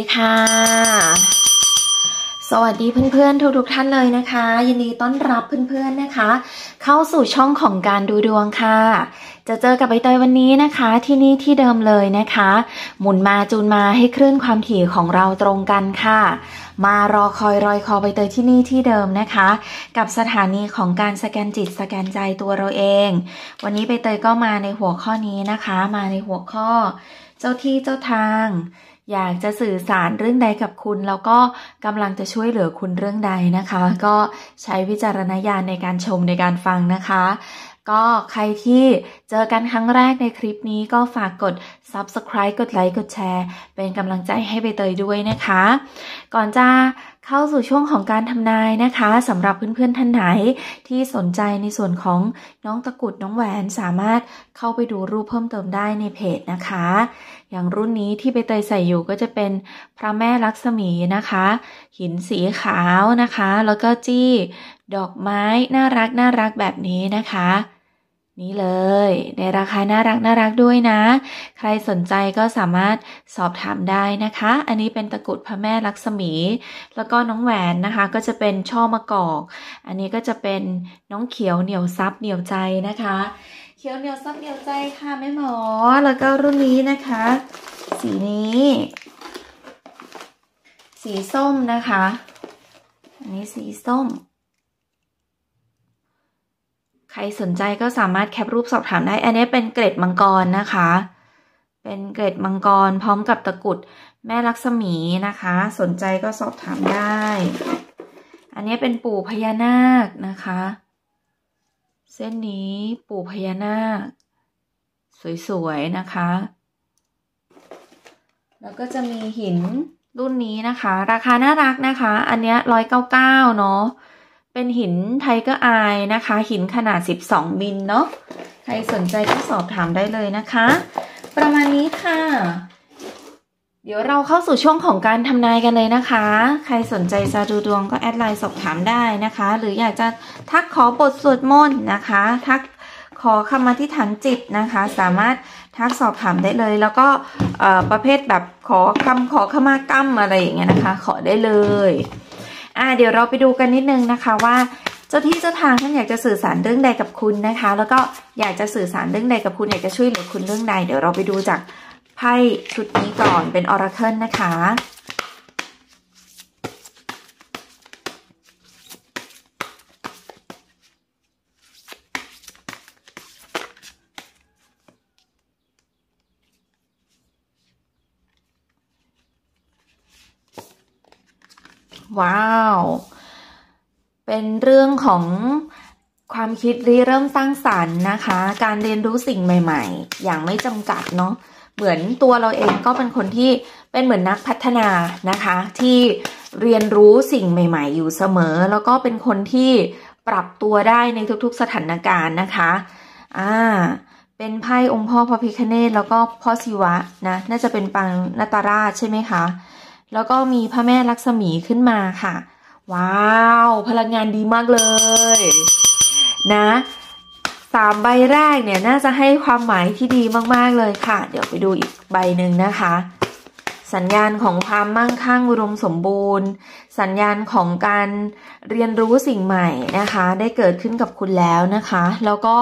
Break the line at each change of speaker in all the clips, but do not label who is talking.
ีค่ะสวัสดีเพื่อนๆทุก ๆ ท่านเลยนะคะยินดีต้อนรับเพื่อนๆนะคะ เข้าสู่ช่องของการดูดวงค่ะ จะเจอกับใบเตยวันนี้นะคะ ที่นี่ที่เดิมเลยนะคะ หมุนมา จูนมาให้คลื่นความถี่ของเราตรงกันค่ะ มารอคอยรอยคอใบเตยที่นี่ที่เดิมนะคะ กับสถานีของการสแกนจิตสแกนใจตัวเราเอง วันนี้ใบเตยก็มาในหัวข้อนี้นะคะ มาในหัวข้อ เจ้าที่เจ้าทางอยากจะสื่อสารเรื่องใดกับคุณ แล้วก็กำลังจะช่วยเหลือคุณเรื่องใดนะคะ ก็ใช้วิจารณญาณในการชมในการฟังนะคะ ก็ใครที่เจอกันครั้งแรกในคลิปนี้ก็ฝากกด subscribe กดไลค์กดแชร์ เป็นกำลังใจให้ใบเตยด้วยนะคะ ก่อนจะเข้าสู่ช่วงของการทำนายนะคะสำหรับเพื่อนๆท่านไหนที่สนใจในส่วนของน้องตะกุดน้องแหวนสามารถเข้าไปดูรูปเพิ่มเติมได้ในเพจนะคะ อย่างรุ่นนี้ที่ไปเตยใส่อยู่ก็จะเป็นพระแม่ลักษมีนะคะ หินสีขาวนะคะ แล้วก็จี้ดอกไม้ น่ารักน่ารักแบบนี้นะคะนี่เลยในราคาน่ารักน่ารักด้วยนะ ใครสนใจก็สามารถสอบถามได้นะคะ อันนี้เป็นตะกุดพระแม่ลักษมี แล้วก็น้องแหวนนะคะก็จะเป็นช่อมะกอก อันนี้ก็จะเป็นน้องเขียวเหนียวซับเหนียวใจนะคะ เขียวเหนียวซับเหนียวใจค่ะแม่หมอแล้วก็รุ่นนี้นะคะ สีนี้ สีส้มนะคะ อันนี้สีส้มใครสนใจก็สามารถแคปรูปสอบถามได้ อันนี้เป็นเกร็ดมังกรนะคะ เป็นเกร็ดมังกรพร้อมกับตะกุดแม่ลักษมีนะคะ สนใจก็สอบถามได้ อันนี้เป็นปู่พญานาคนะคะ เส้นนี้ ปู่พญานาค สวยๆ นะคะ แล้วก็จะมีหินรุ่นนี้นะคะ ราคาน่ารักนะคะ อันนี้ร้อยเก้าเก้าเนาะเป็นหินไทเกอร์อายนะคะ หินขนาด 12 มิลเนาะ ใครสนใจก็สอบถามได้เลยนะคะ ประมาณนี้ค่ะ เดี๋ยวเราเข้าสู่ช่วงของการทำนายกันเลยนะคะ ใครสนใจจะดูดวงก็แอดไลน์สอบถามได้นะคะ หรืออยากจะทักขอบทสวดมนต์นะคะ ทักขอคำอธิษฐานจิตนะคะ สามารถทักสอบถามได้เลย แล้วก็ประเภทแบบขอคำขอขมากรรมอะไรอย่างเงี้ยนะคะ ขอได้เลย่าเดี๋ยวเราไปดูกันนิดนึงนะคะว่าเจ้าที่เจ้าทางท่านอยากจะสื่อสารเรื่องใดกับคุณนะคะ แล้วก็อยากจะสื่อสารเรื่องใดกับคุณ อยากจะช่วยเหลือคุณเรื่องใดเดี๋ยวเราไปดูจากไพ่ชุดนี้ก่อนเป็นออร์เคิลนะคะว้าว เป็นเรื่องของความคิดริเริ่มสร้างสารรค์นะคะ การเรียนรู้สิ่งใหม่ ๆ อย่างไม่จำกัดเนาะ เหมือนตัวเราเองก็เป็นคนที่เป็นเหมือนนักพัฒนานะคะ ที่เรียนรู้สิ่งใหม่ ๆ อยู่เสมอ แล้วก็เป็นคนที่ปรับตัวได้ในทุกๆสถานการณ์นะคะ อ่า เป็นไพ่องค์พ่อพระพิคเนตแล้วก็พ่อศิวะนะน่าจะเป็นปังนาตาราชใช่ไหมคะแล้วก็มีพระแม่ลักษมีขึ้นมาค่ะ ว้าวพลังงานดีมากเลยนะสามใบแรกเนี่ยน่าจะให้ความหมายที่ดีมากๆเลยค่ะ เดี๋ยวไปดูอีกใบหนึ่งนะคะ สัญญาณของความมั่งคั่งอุดมสมบูรณ์ สัญญาณของการเรียนรู้สิ่งใหม่นะคะ ได้เกิดขึ้นกับคุณแล้วนะคะ แล้วก็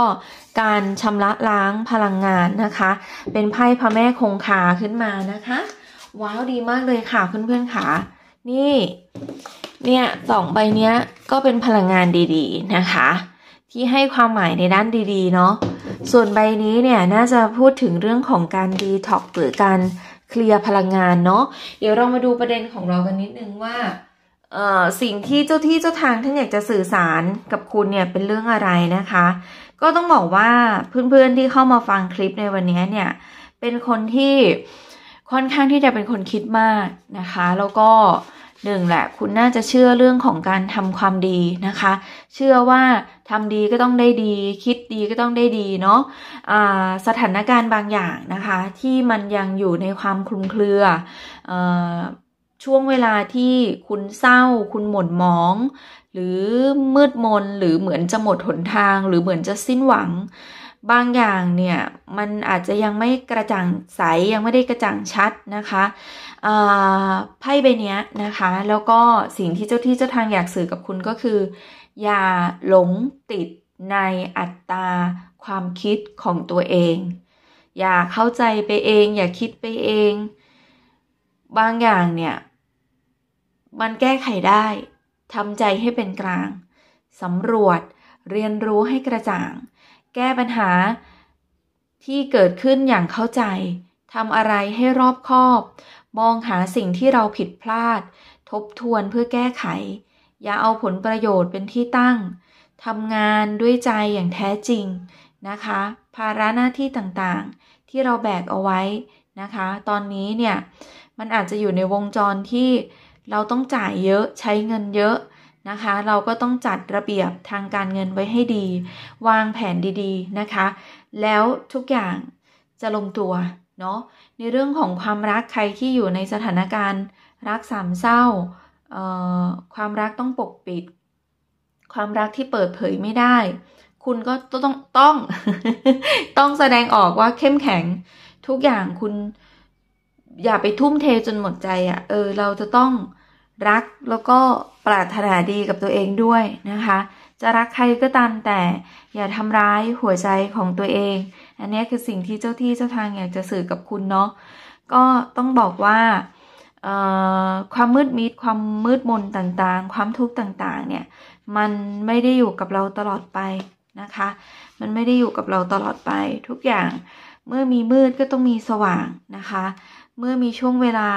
การชำระล้างพลังงานนะคะ เป็นไพ่พระแม่ คงคาขึ้นมานะคะว้าวดีมากเลยค่ะเพื่อนๆค่ะนี่เนี่ยสองใบเนี้ยก็เป็นพลังงานดี ๆนะคะ ที่ให้ความหมายในด้านดี ๆ เนาะส่วนใบนี้เนี่ยน่าจะพูดถึงเรื่องของการดีท็อกหรือการเคลียร์พลังงานเนาะเดี๋ยวเรามาดูประเด็นของเรากันนิดนึงว่าเออสิ่งที่เจ้าที่เจ้าทางท่านอยากจะสื่อสารกับคุณเนี่ยเป็นเรื่องอะไรนะคะ ก็ต้องบอกว่าเพื่อนๆที่เข้ามาฟังคลิปในวันนี้เนี่ยเป็นคนที่ค่อนข้างที่จะเป็นคนคิดมากนะคะ แล้วก็หนึ่งแหละคุณน่าจะเชื่อเรื่องของการทำความดีนะคะ เชื่อว่าทำดีก็ต้องได้ดี คิดดีก็ต้องได้ดีเนาะะสถานการณ์บางอย่างนะคะที่มันยังอยู่ในความคลุมเครืออช่วงเวลาที่คุณเศร้า คุณหม่นหมอง หรือมืดมนหรือเหมือนจะหมดหนทาง หรือเหมือนจะสิ้นหวังบางอย่างเนี่ย มันอาจจะยังไม่กระจ่างใสยังไม่ได้กระจ่างชัดนะคะไพ่ใบนี้นะคะ แล้วก็สิ่งที่เจ้าที่เจ้าทางอยากสื่อกับคุณก็คือ อย่าหลงติดในอัตตา ความคิดของตัวเอง อย่าเข้าใจไปเอง อย่าคิดไปเองบางอย่างเนี่ย มันแก้ไขได้ทำใจให้เป็นกลางสำรวจเรียนรู้ให้กระจ่างแก้ปัญหาที่เกิดขึ้นอย่างเข้าใจ ทำอะไรให้รอบคอบ มองหาสิ่งที่เราผิดพลาด ทบทวนเพื่อแก้ไข อย่าเอาผลประโยชน์เป็นที่ตั้ง ทำงานด้วยใจอย่างแท้จริงนะคะ ภาระหน้าที่ต่างๆ ที่เราแบกเอาไว้นะคะ ตอนนี้เนี่ย มันอาจจะอยู่ในวงจรที่เราต้องจ่ายเยอะใช้เงินเยอะนะคะเราก็ต้องจัดระเบียบทางการเงินไว้ให้ดี วางแผนดีๆนะคะ แล้วทุกอย่างจะลงตัวเนาะในเรื่องของความรักใครที่อยู่ในสถานการณ์ รักสามเศร้าความรักต้องปกปิด ความรักที่เปิดเผยไม่ได้ คุณก็ต้องต้องต้องแสดงออกว่าเข้มแข็ง ทุกอย่างคุณอย่าไปทุ่มเทจนหมดใจอะ่ะเออเราจะต้องรักแล้วก็ปรารถนาดีกับตัวเองด้วยนะคะ จะรักใครก็ตามแต่อย่าทำร้ายหัวใจของตัวเอง อันนี้คือสิ่งที่เจ้าที่เจ้าทางอยากจะสื่อกับคุณเนาะ ก็ต้องบอกว่าความมืดมิดความมืดมนต่างๆ ความทุกข์ต่าง ๆ เนี่ยมันไม่ได้อยู่กับเราตลอดไปนะคะ มันไม่ได้อยู่กับเราตลอดไป ทุกอย่างเมื่อมีมืดก็ต้องมีสว่างนะคะ เมื่อมีช่วงเวลา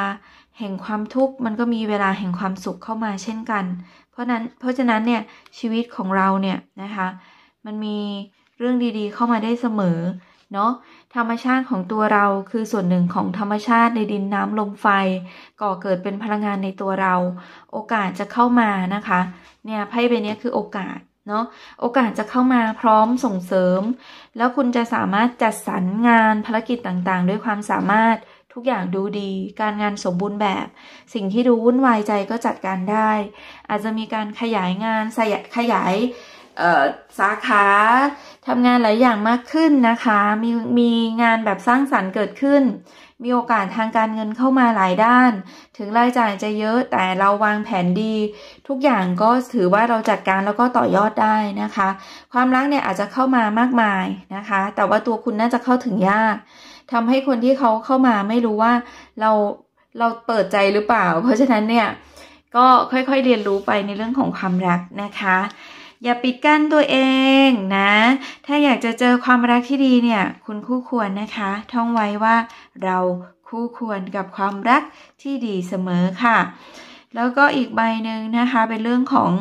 แห่งความทุกข์มันก็มีเวลาแห่งความสุขเข้ามาเช่นกัน เพราะนั้นเพราะฉะนั้นเนี่ยชีวิตของเราเนี่ยนะคะมันมีเรื่องดีๆ เข้ามาได้เสมอเนาะธรรมชาติของตัวเราคือส่วนหนึ่งของธรรมชาติในดินน้ำลมไฟก่อเกิดเป็นพลังงานในตัวเรา โอกาสจะเข้ามานะคะเนี่ยไพ่ใบนี้คือโอกาสเนาะโอกาสจะเข้ามาพร้อมส่งเสริม แล้วคุณจะสามารถจัดสรรงานภารกิจต่างๆ ด้วยความสามารถทุกอย่างดูดี การงานสมบูรณ์แบบ สิ่งที่ดูวุ่นวายใจก็จัดการได้ อาจจะมีการขยายงาน ขยายสาขา ทำงานหลายอย่างมากขึ้นนะคะ มีมีงานแบบสร้างสรรค์เกิดขึ้น มีโอกาสทางการเงินเข้ามาหลายด้าน ถึงรายจ่ายจะเยอะแต่เราวางแผนดี ทุกอย่างก็ถือว่าเราจัดการแล้วก็ต่อยอดได้นะคะ ความรักเนี่ยอาจจะเข้ามามากมายนะคะ แต่ว่าตัวคุณน่าจะเข้าถึงยากทำให้คนที่เขาเข้ามาไม่รู้ว่าเราเราเปิดใจหรือเปล่า เพราะฉะนั้นเนี่ย ก็ค่อยๆเรียนรู้ไปในเรื่องของ ความ รักนะคะ อย่าปิดกั้นตัวเองนะ ถ้าอยากจะเจอความรักที่ดีเนี่ย คุณคู่ควรนะคะ ท่องไว้ว่าเราคู่ควรกับความรักที่ดีเสมอค่ะ แล้วก็อีกใบหนึ่งนะคะเป็นเรื่องของ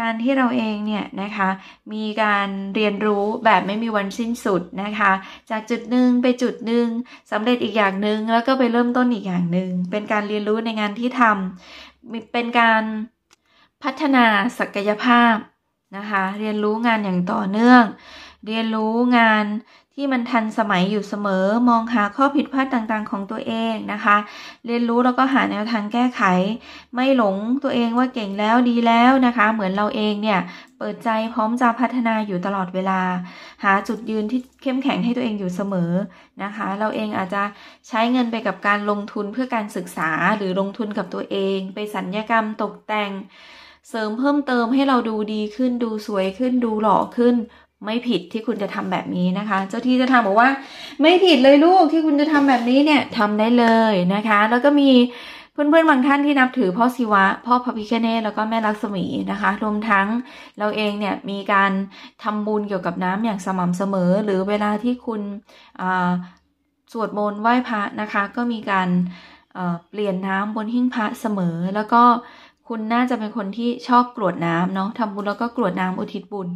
การที่เราเองเนี่ยนะคะ มีการเรียนรู้แบบไม่มีวันสิ้นสุดนะคะ จากจุดหนึ่งไปจุดหนึ่งสำเร็จอีกอย่างหนึ่งแล้วก็ไปเริ่มต้นอีกอย่างหนึ่งเป็นการเรียนรู้ในงานที่ทำเป็นการพัฒนาศักยภาพนะคะเรียนรู้งานอย่างต่อเนื่อง เรียนรู้งานที่มันทันสมัยอยู่เสมอมองหาข้อผิดพลาดต่างๆ ของตัวเองนะคะ เรียนรู้แล้วก็หาแนวทางแก้ไข ไม่หลงตัวเองว่าเก่งแล้วดีแล้วนะคะเหมือนเราเองเนี่ยเปิดใจพร้อมจะพัฒนาอยู่ตลอดเวลาหาจุดยืนที่เข้มแข็งให้ตัวเองอยู่เสมอนะคะเราเองอาจจะใช้เงินไปกับการลงทุนเพื่อการศึกษาหรือลงทุนกับตัวเอง ไปสัญญกรรมตกแต่ง เสริมเพิ่มเติมให้เราดูดีขึ้น ดูสวยขึ้นดูหล่อขึ้นไม่ผิดที่คุณจะทำแบบนี้นะคะ เจ้าที่จะทำบอกว่า ไม่ผิดเลยลูกที่คุณจะทำแบบนี้เนี่ยทำได้เลยนะคะ แล้วก็มีเพื่อนๆบางท่านที่นับถือ พ่อศิวะ พ่อพระพิคเนตแล้วก็แม่ลักษมีนะคะ รวมทั้งเราเองเนี่ยมีการทำบุญเกี่ยวกับน้ำอย่างสม่ำเสมอ หรือเวลาที่คุณสวดมนต์ไหว้พระนะคะ ก็มีการเปลี่ยนน้ำบนหิ้งพระเสมอแล้วก็คุณ น่าจะเป็นคนที่ชอบกรวดน้ำเนาะทำบุญแล้วก็กรวดน้ำอุทิศบุญ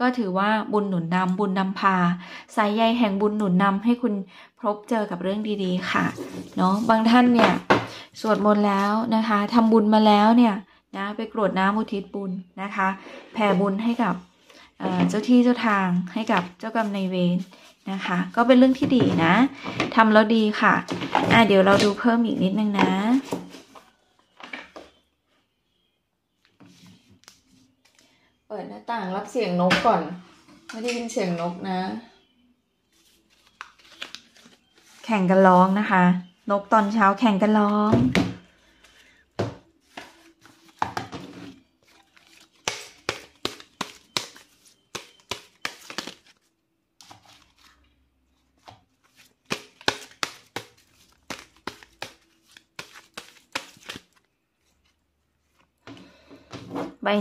ก็ถือว่าบุญหนุนนำบุญนำพาสายใยแห่งบุญหนุนนำให้คุณพบเจอกับเรื่องดีๆ ค่ะเนาะบางท่านเนี่ยสวดมนต์แล้วนะคะทำบุญมาแล้วเนี่ยนะไปกรวดน้ำอุทิศบุญนะคะแผ่บุญให้กับเจ้าที่เจ้าทาง ให้กับเจ้ากรรมนายเวรนะคะ ก็เป็นเรื่องที่ดีนะทำแล้วดีค่ะอ่ะ เดี๋ยวเราดูเพิ่มอีกนิดนึงนะเปิดหน้าต่างรับเสียงนกก่อน ไม่ได้ยินเสียงนกนะ แข่งกันร้องนะคะ นกตอนเช้าแข่งกันร้อง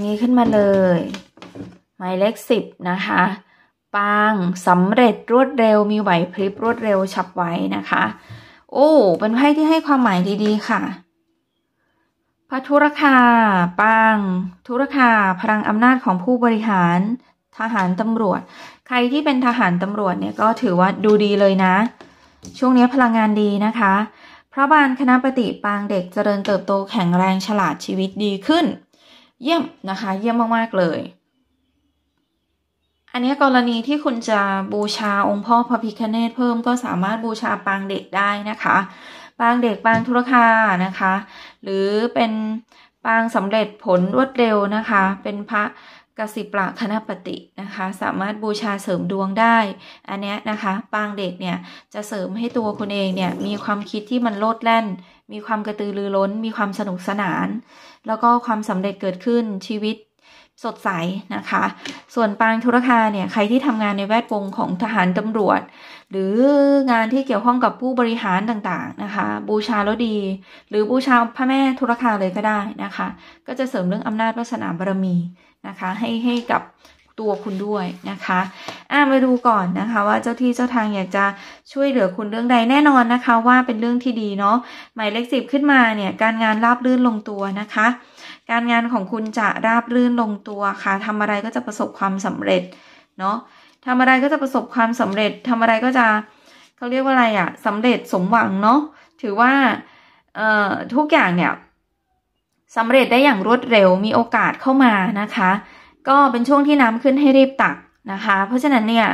นี้ขึ้นมาเลย หมายเลขสิบนะคะ ปาง สำเร็จรวดเร็ว มีไหวพริบรวดเร็ว ฉับไวนะคะ โอ้ เป็นไพ่ที่ให้ความหมายดีๆค่ะ พระธุรคา ปาง ธุรคา พลังอำนาจของผู้บริหาร ทหารตำรวจ ใครที่เป็นทหารตำรวจเนี่ย ก็ถือว่าดูดีเลยนะ ช่วงนี้พลังงานดีนะคะ พระบาลคณะปฏิปางเด็กเจริญเติบโตแข็งแรงฉลาดชีวิตดีขึ้นเยี่ยมนะคะ เยี่ยมมาก ๆ เลย อันนี้กรณีที่คุณจะบูชาองค์พ่อพระพิคเนตเพิ่มก็สามารถบูชาปางเด็กได้นะคะ ปางเด็กปางธุรคานะคะ หรือเป็นปางสำเร็จผลรวดเร็วนะคะ เป็นพระกสิปลาคณปฏินะคะสามารถบูชาเสริมดวงได้ อันนี้นะคะ ปางเด็กเนี่ย จะเสริมให้ตัวคุณเองเนี่ย มีความคิดที่มันโลดแล่น มีความกระตือรือร้น มีความสนุกสนาน แล้วก็ความสำเร็จเกิดขึ้นชีวิตสดใสนะคะ ส่วนปางธุรคาเนี่ยใครที่ทำงานในแวดวงของทหารตำรวจ หรืองานที่เกี่ยวข้องกับผู้บริหารต่างๆนะคะบูชาแล้วดี หรือบูชาพระแม่ธุรคาเลยก็ได้นะคะ ก็จะเสริมเรื่องอำนาจวาสนาบารมีนะคะ ให้ให้กับตัวคุณด้วยนะคะอ่ามาดูก่อนนะคะว่าเจ้าที่เจ้าทางอยากจะช่วยเหลือคุณเรื่องใดแน่นอนนะคะ ว่าเป็นเรื่องที่ดีเนาะหมายเลขสิบขึ้นมาเนี่ยการงานราบรื่นลงตัวนะคะ การงานของคุณจะราบรื่นลงตัวค่ะทำอะไรก็จะประสบความสำเร็จเนาะทำอะไรก็จะประสบความสำเร็จ ทำอะไรก็จะเขาเรียกว่าอะไรอะสำเร็จสมหวังเนาะถือว่าเอ่อทุกอย่างเนี่ยสำเร็จได้อย่างรวดเร็วมีโอกาสเข้ามานะคะ ก็เป็นช่วงที่น้ำขึ้นให้รีบตักนะคะ เพราะฉะนั้นเนี่ย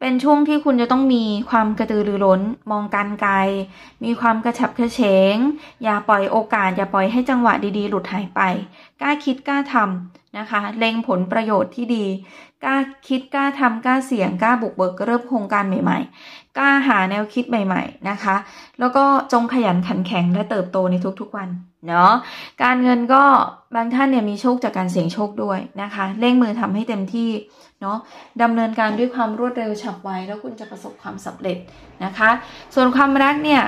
เป็นช่วงที่คุณจะต้องมีความกระตือรือร้นมองการไกลมีความกระฉับกระเฉง อย่าปล่อยโอกาส อย่าปล่อยให้จังหวะดีๆหลุดหายไป กล้าคิดกล้าทำนะคะเล็งผลประโยชน์ที่ดี กล้าคิดกล้าทำกล้าเสี่ยงกล้าบุกเบิกเริ่มโครงการใหม่ๆกล้าหาแนวคิดใหม่ๆนะคะ แล้วก็จงขยันขันแข็งและเติบโตในทุกๆวัน เนาะ การเงินก็บางท่านเนี่ยมีโชคจากการเสี่ยงโชคด้วยนะคะ เร่งมือทำให้เต็มที่ เนาะดำเนินการด้วยความรวดเร็วฉับไวแล้วคุณจะประสบความสำเร็จนะคะ ส่วนความรักเนี่ย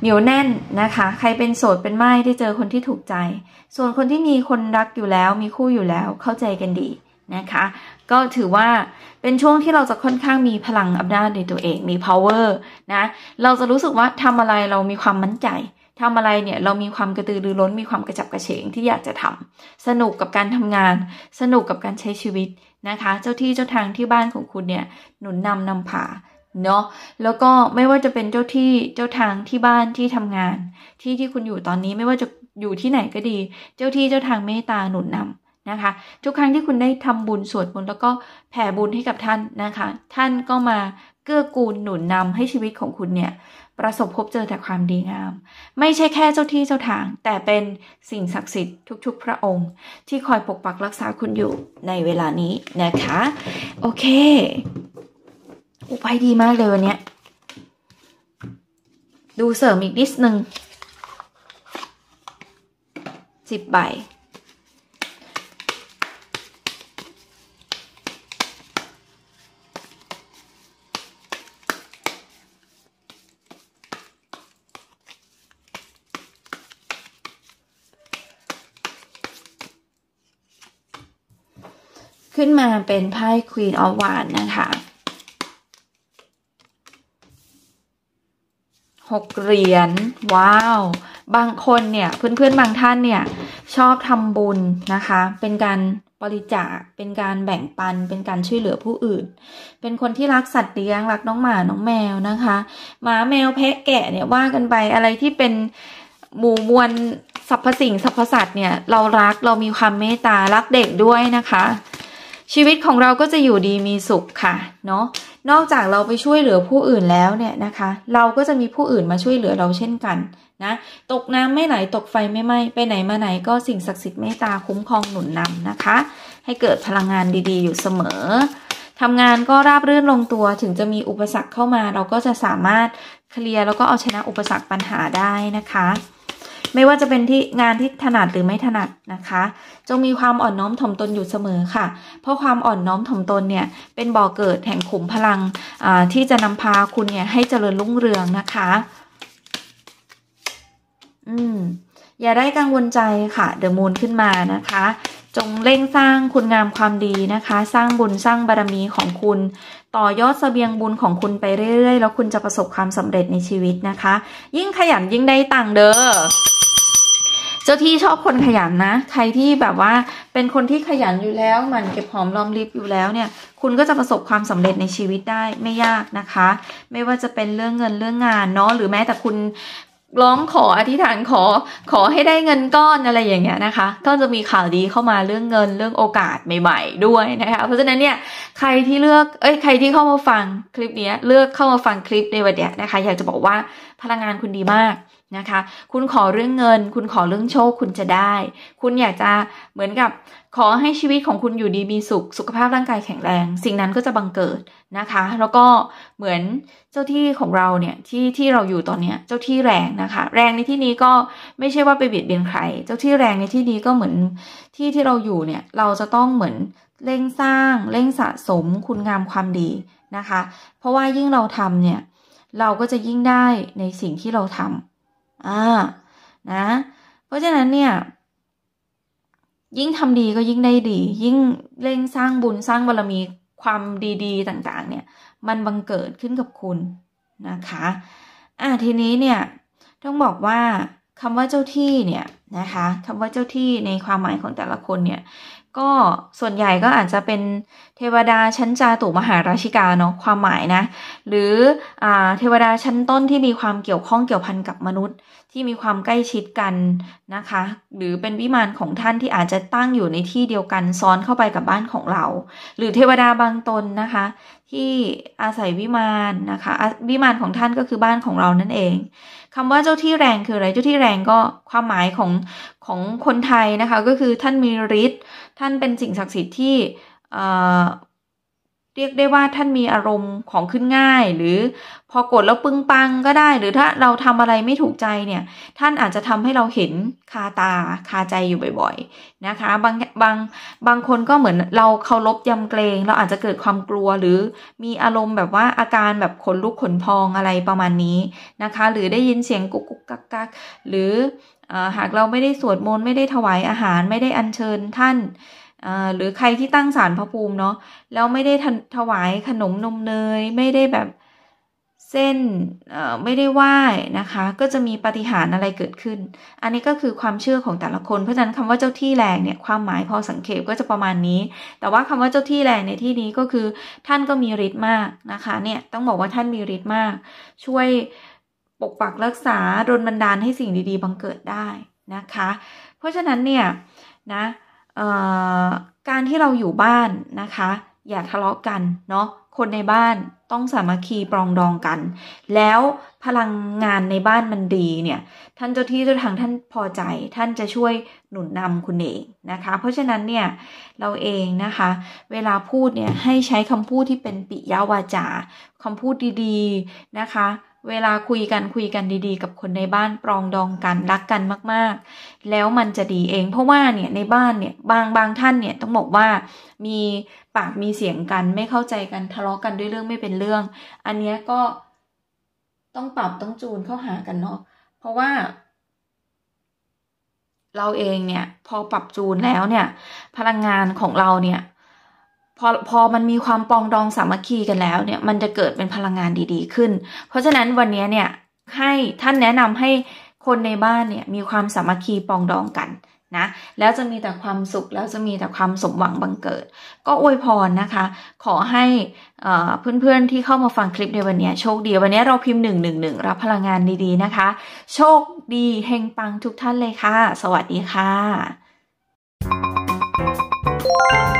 เหนียวแน่นนะคะ ใครเป็นโสดเป็นไม้ได้เจอคนที่ถูกใจ ส่วนคนที่มีคนรักอยู่แล้วมีคู่อยู่แล้วเข้าใจกันดีนะคะ ก็ถือว่าเป็นช่วงที่เราจะค่อนข้างมีพลังอำนาจในตัวเองมี power นะเราจะรู้สึกว่าทำอะไรเรามีความมั่นใจทำอะไรเนี่ยเรามีความกระตือรือร้นมีความกระจับกระเฉงที่อยากจะทำสนุกกับการทำงาน สนุกกับการใช้ชีวิตนะคะ เจ้าที่เจ้าทางที่บ้านของคุณเนี่ยหนุนนำนำพาเนาะแล้วก็ไม่ว่าจะเป็นเจ้าที่เจ้าทางที่บ้านที่ทำงาน ที่ที่คุณอยู่ตอนนี้ไม่ว่าจะอยู่ที่ไหนก็ดี เจ้าที่เจ้าทางเมตตาหนุนนำนะคะ ทุกครั้งที่คุณได้ทำบุญสวดมนต์แล้วก็แผ่บุญให้กับท่านนะคะ ท่านก็มาเกื้อกูลหนุนนำให้ชีวิตของคุณเนี่ย ประสบพบเจอแต่ความดีงาม ไม่ใช่แค่เจ้าที่เจ้าทาง แต่เป็นสิ่งศักดิ์สิทธิ์ทุก ๆ พระองค์ ที่คอยปกปักรักษาคุณอยู่ในเวลานี้นะคะ โอเคไปดีมากเลยวันนี้ดูเสริมอีกนิดนึงสิบใบขึ้นมาเป็นไพ่ Queen of w a n d นะคะหกเหรียญว้าวบางคนเนี่ยเพื่อนๆ บางท่านเนี่ยชอบทำบุญนะคะ เป็นการบริจาค เป็นการแบ่งปัน เป็นการช่วยเหลือผู้อื่น เป็นคนที่รักสัตว์เลี้ยงรักน้องหมาน้องแมวนะคะหมาแมวแพะแกะเนี่ยว่ากันไปอะไรที่เป็นหมู่มวลสรรพสิ่ง สรรพสัตว์เนี่ยเรารักเรามีความเมตตารักเด็กด้วยนะคะชีวิตของเราก็จะอยู่ดีมีสุขค่ะเนาะนอกจากเราไปช่วยเหลือผู้อื่นแล้วเนี่ยนะคะ เราก็จะมีผู้อื่นมาช่วยเหลือเราเช่นกันนะ ตกน้ำไม่ไหลตกไฟไม่ไหม้ไปไหนมาไหนก็สิ่งศักดิ์สิทธิ์เมตตาคุ้มครองหนุนนำนะคะ ให้เกิดพลังงานดี ๆ อยู่เสมอทำงานก็ราบรื่นลงตัวถึงจะมีอุปสรรคเข้ามา เราก็จะสามารถเคลียร์แล้วก็เอาชนะอุปสรรคปัญหาได้นะคะไม่ว่าจะเป็นที่งานที่ถนัดหรือไม่ถนัดนะคะ จงมีความอ่อนน้อมถ่อมตนอยู่เสมอค่ะ เพราะความอ่อนน้อมถ่อมตนเนี่ยเป็นบ่อเกิดแห่งขุมพลังที่จะนำพาคุณเนี่ยให้เจริญรุ่งเรืองนะคะ อืม อย่าได้กังวลใจค่ะเดอะมูนขึ้นมานะคะจงเร่งสร้างคุณงามความดีนะคะ สร้างบุญ สร้างบารรมีของคุณ ต่อยอดสเสบียงบุญของคุณไปเรื่อยๆ แล้วคุณจะประสบความสำเร็จในชีวิตนะคะ ยิ่งขยันยิ่งได้ตังเด้อเจ้าที่ชอบคนขยันนะใครที่แบบว่าเป็นคนที่ขยันอยู่แล้วมันเก็บหอมรอมริบอยู่แล้วเนี่ย คุณก็จะประสบความสำเร็จในชีวิตได้ไม่ยากนะคะ ไม่ว่าจะเป็นเรื่องเงินเรื่องงานเนาะหรือแม้แต่คุณร้องขออธิษฐานขอ ขอให้ได้เงินก้อนอะไรอย่างเงี้ยนะคะก็จะมีข่าวดีเข้ามาเรื่องเงินเรื่องโอกาสใหม่ๆด้วยนะคะเพราะฉะนั้นเนี่ยใครที่เลือกเอ้ยใครที่เข้ามาฟังคลิปนี้ เลือกเข้ามาฟังคลิปในวันเนี้ยนะคะอยากจะบอกว่าพลังงานคุณดีมากนะคะ คุณขอเรื่องเงิน คุณขอเรื่องโชคคุณจะได้ คุณอยากจะเหมือนกับขอให้ชีวิตของคุณอยู่ดีมีสุข สุขภาพร่างกายแข็งแรง สิ่งนั้นก็จะบังเกิดนะคะ แล้วก็เหมือนเจ้าที่ของเราเนี่ยที่ที่เราอยู่ตอนนี้เจ้าที่แรงนะคะ แรงในที่นี้ก็ไม่ใช่ว่าไปเบียดเบียนใคร เจ้าที่แรงในที่นี้ก็เหมือนที่ที่เราอยู่เนี่ย เราจะต้องเหมือนเร่งสร้างเร่งสะสม คุณงามความดีนะคะ เพราะว่ายิ่งเราทำเนี่ยเราก็จะยิ่งได้ในสิ่งที่เราทำ อ่า นะ เพราะฉะนั้นเนี่ย ยิ่งทำดีก็ยิ่งได้ดี ยิ่งเร่งสร้างบุญสร้างบารรมีความดีๆ ต่างๆเนี่ย มันบังเกิดขึ้นกับคุณนะคะ อ่าทีนี้เนี่ย ต้องบอกว่าคำว่าเจ้าที่เนี่ยนะคะคำว่าเจ้าที่ในความหมายของแต่ละคนเนี่ย ก็ส่วนใหญ่ก็อาจจะเป็นเทวดาชั้นจาตุมหาราชิกาเนาะความหมายนะหรืออเทวดาชั้นต้นที่มีความเกี่ยวข้องเกี่ยวพันกับมนุษย์ ที่มีความใกล้ชิดกันนะคะ หรือเป็นวิมานของท่านที่อาจจะตั้งอยู่ในที่เดียวกันซ้อนเข้าไปกับบ้านของเรา หรือเทวดาบางตนนะคะที่อาศัยวิมานนะคะ วิมานของท่านก็คือบ้านของเรานั่นเอง คำว่าเจ้าที่แรงคืออะไร เจ้าที่แรงก็ความหมายของของคนไทยนะคะ ก็คือท่านมีฤทธิ์ท่านเป็นสิ่งศักดิ์สิทธิ์ที่เรียกได้ว่าท่านมีอารมณ์ของขึ้นง่าย หรือพอกดแล้วปึ้งปังก็ได้ หรือถ้าเราทำอะไรไม่ถูกใจเนี่ย ท่านอาจจะทำให้เราเห็นคาตาคาใจอยู่บ่อย ๆ นะคะ บางบางบางคนก็เหมือนเราเคารพยำเกรง เราอาจจะเกิดความกลัวหรือมีอารมณ์แบบว่าอาการแบบขนลุกขนพองอะไรประมาณนี้นะคะ หรือได้ยินเสียงกุกกุกกักกักหรือหากเราไม่ได้สวดมนต์ไม่ได้ถวายอาหารไม่ได้อัญเชิญท่านหรือใครที่ตั้งศาลพระภูมิเนาะแล้วไม่ได้ถวายขนมนมเนย ไม่ได้แบบเส้นไม่ได้ไหว้นะคะ ก็จะมีปฏิหารอะไรเกิดขึ้น อันนี้ก็คือความเชื่อของแต่ละคนเพราะฉะนั้นคำว่าเจ้าที่แรงเนี่ยความหมายพอสังเกตก็จะประมาณนี้ แต่ว่าคำว่าเจ้าที่แรงในที่นี้ก็คือท่านก็มีฤทธิ์มากนะคะเนี่ยต้องบอกว่าท่านมีฤทธิ์มากช่วยปกปักรักษาดนบันดาลให้สิ่งดีๆ บังเกิดได้นะคะ เพราะฉะนั้นเนี่ยนะการที่เราอยู่บ้านนะคะ อย่าทะเลาะกัน เนาะ คนในบ้านต้องสามัคคีปรองดองกัน แล้วพลังงานในบ้านมันดีเนี่ย ท่านเจ้าที่เจ้าทางท่านพอใจท่านจะช่วยหนุนนำคุณเองนะคะ เพราะฉะนั้นเนี่ยเราเองนะคะ เวลาพูดเนี่ยให้ใช้คำพูดที่เป็นปิยวาจาคำพูดดี ๆนะคะเวลาคุยกันคุยกันดีๆ กับคนในบ้าน ปรองดองกันรักกันมากๆ แล้วมันจะดีเองเพราะว่าเนี่ยในบ้านเนี่ย บางบางท่านเนี่ย ต้องบอกว่ามีปากมีเสียงกันไม่เข้าใจกันทะเลาะกันด้วยเรื่องไม่เป็นเรื่อง อันนี้ก็ต้องปรับต้องจูนเข้าหากันเนาะเพราะว่าเราเองเนี่ย พอปรับจูนแล้วเนี่ย พลังงานของเราเนี่ยพอพอมันมีความปองดองสามัคคีกันแล้วเนี่ยมันจะเกิดเป็นพลังงานดีๆขึ้น เพราะฉะนั้นวันนี้เนี่ยให้ท่านแนะนำให้คนในบ้านเนี่ยมีความสามัคคีปองดองกันนะแล้วจะมีแต่ความสุขแล้วจะมีแต่ความสมหวังบังเกิด ก็อวยพรนะคะ ขอให้เพื่อนๆที่เข้ามาฟังคลิปในวันนี้ โชคดีวันนี้เราพิมพ์หนึ่งหนึ่งหนึ่งรับพลังงานดีๆนะคะ โชคดีเฮงปังทุกท่านเลยค่ะ สวัสดีค่ะ